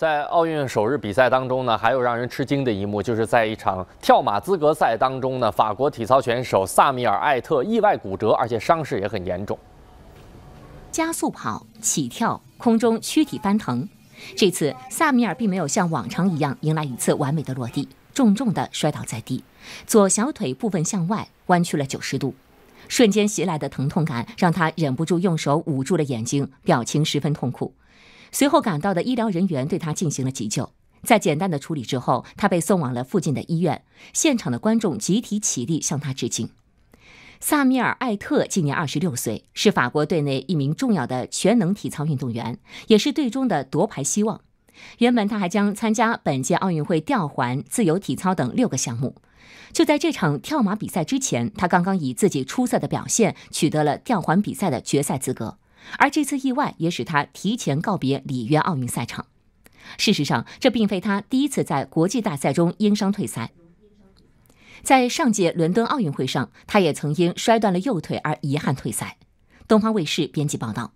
在奥运首日比赛当中呢，还有让人吃惊的一幕，就是在一场跳马资格赛当中呢，法国体操选手萨米尔·艾特意外骨折，而且伤势也很严重。加速跑、起跳、空中躯体翻腾，这次萨米尔并没有像往常一样迎来一次完美的落地，重重的摔倒在地，左小腿部分向外弯曲了九十度，瞬间袭来的疼痛感让他忍不住用手捂住了眼睛，表情十分痛苦。随后赶到的医疗人员对他进行了急救，在简单的处理之后，他被送往了附近的医院。现场的观众集体起立向他致敬。萨米尔·艾特今年二十六岁，是法国队内一名重要的全能体操运动员，也是队中的夺牌希望。原本他还将参加本届奥运会吊环、自由体操等六个项目。就在这场跳马比赛之前，他刚刚以自己出色的表现取得了吊环比赛的决赛资格。而这次意外也使他提前告别里约奥运赛场。事实上，这并非他第一次在国际大赛中因伤退赛。在上届伦敦奥运会上，他也曾因摔断了右腿而遗憾退赛。东方卫视编辑报道。